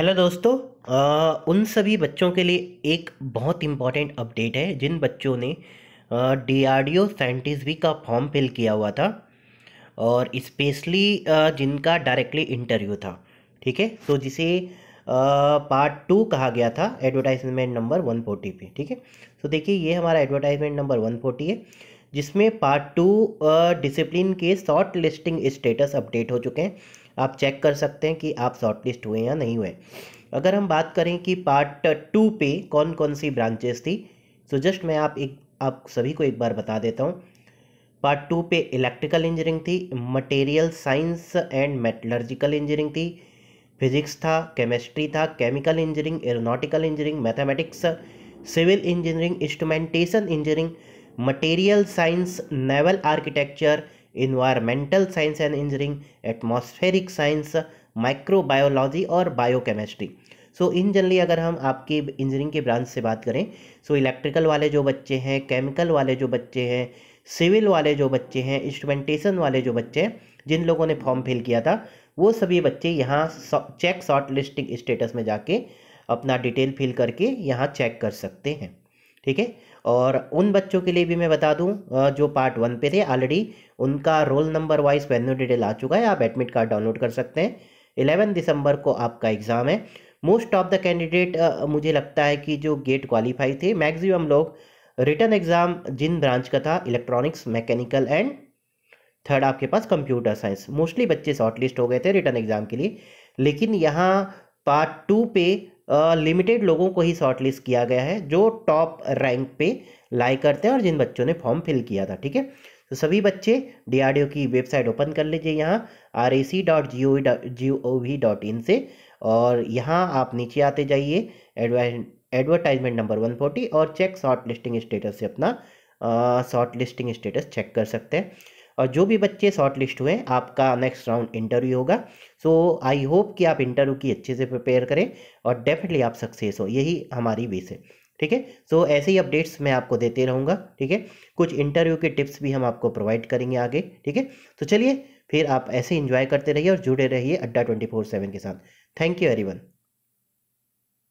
hello दोस्तों आ, उन सभी बच्चों के लिए एक बहुत इम्पॉर्टेंट अपडेट है जिन बच्चों ने D R D O scientist B का फॉर्म फिल किया हुआ था और इस्पेशली जिनका डायरेक्टली इंटरव्यू था ठीक है तो जिसे पार्ट टू कहा गया था एडवर्टाइजमेंट नंबर वन फोर्टी पे ठीक है तो देखिए ये हमारा एडवर्टाइजमेंट नंबर वन फोर्टी है जिसमें पार्ट टू डिसिप्लिन के शॉर्ट लिस्टिंग स्टेटस अपडेट हो चुके हैं आप चेक कर सकते हैं कि आप शॉर्ट लिस्ट हुए या नहीं हुए अगर हम बात करें कि पार्ट टू पे कौन कौन सी ब्रांचेस थी सो so जस्ट मैं आप एक आप सभी को एक बार बता देता हूँ पार्ट टू पे इलेक्ट्रिकल इंजीनियरिंग थी material science and metallurgical engineering थी फिजिक्स था केमिस्ट्री था chemical engineering aeronautical engineering mathematics civil engineering instrumentation engineering material science naval architecture environmental science and engineering atmospheric science microbiology और biochemistry so in generally अगर हम आपकी engineering के branch से बात करें सो so, इलेक्ट्रिकल वाले जो बच्चे हैं केमिकल वाले जो बच्चे हैं सिविल वाले जो बच्चे हैं इंस्ट्रूमेंटेशन वाले जो बच्चे हैं जिन लोगों ने फॉर्म फिल किया था वो सभी बच्चे यहाँ चेक शॉर्ट लिस्टिंग स्टेटस में जाके अपना डिटेल फिल करके यहाँ चेक कर सकते हैं ठीक है और उन बच्चों के लिए भी मैं बता दूं जो पार्ट वन पे थे ऑलरेडी उनका role number wise venue detail आ चुका है आप एडमिट कार्ड डाउनलोड कर सकते हैं इलेवन दिसंबर को आपका एग्ज़ाम है मोस्ट ऑफ द कैंडिडेट मुझे लगता है कि जो गेट क्वालिफाई थे मैक्सिमम लोग रिटर्न एग्ज़ाम जिन ब्रांच का था इलेक्ट्रॉनिक्स मैकेनिकल एंड थर्ड आपके पास कंप्यूटर साइंस मोस्टली बच्चे शॉर्ट लिस्ट हो गए थे रिटर्न एग्ज़ाम के लिए लेकिन यहाँ पार्ट टू पे लिमिटेड लोगों को ही शॉर्टलिस्ट किया गया है जो टॉप रैंक पे लाई करते हैं और जिन बच्चों ने फॉर्म फिल किया था ठीक है तो सभी बच्चे डी की वेबसाइट ओपन कर लीजिए यहाँ R A C dot G O G O V dot in से और यहाँ आप नीचे आते जाइए एडवर्टाइजमेंट नंबर वन फोर्टी और चेक शॉर्ट लिस्टिंग स्टेटस से अपना शॉर्ट लिस्टिंग स्टेटस चेक कर सकते हैं और जो भी बच्चे शॉर्ट लिस्ट हुए आपका नेक्स्ट राउंड इंटरव्यू होगा सो आई होप कि आप इंटरव्यू की अच्छे से प्रिपेयर करें और डेफिनेटली आप सक्सेस हो यही हमारी बेस है ठीक है सो ऐसे ही अपडेट्स मैं आपको देते रहूँगा ठीक है कुछ इंटरव्यू के टिप्स भी हम आपको प्रोवाइड करेंगे आगे ठीक है तो चलिए फिर आप ऐसे इंजॉय करते रहिए और जुड़े रहिए अड्डा ट्वेंटी फोर सेवन के साथ थैंक यू वन